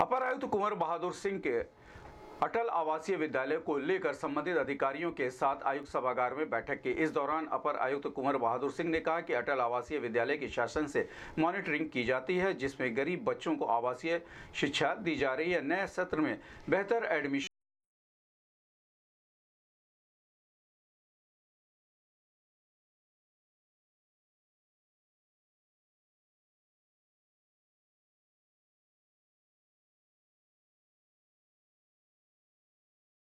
अपर आयुक्त कुंवर बहादुर सिंह के अटल आवासीय विद्यालय को लेकर संबंधित अधिकारियों के साथ आयुक्त सभागार में बैठक की इस दौरान अपर आयुक्त कुंवर बहादुर सिंह ने कहा कि अटल आवासीय विद्यालय के शासन से मॉनिटरिंग की जाती है जिसमें गरीब बच्चों को आवासीय शिक्षा दी जा रही है नए सत्र में बेहतर एडमिशन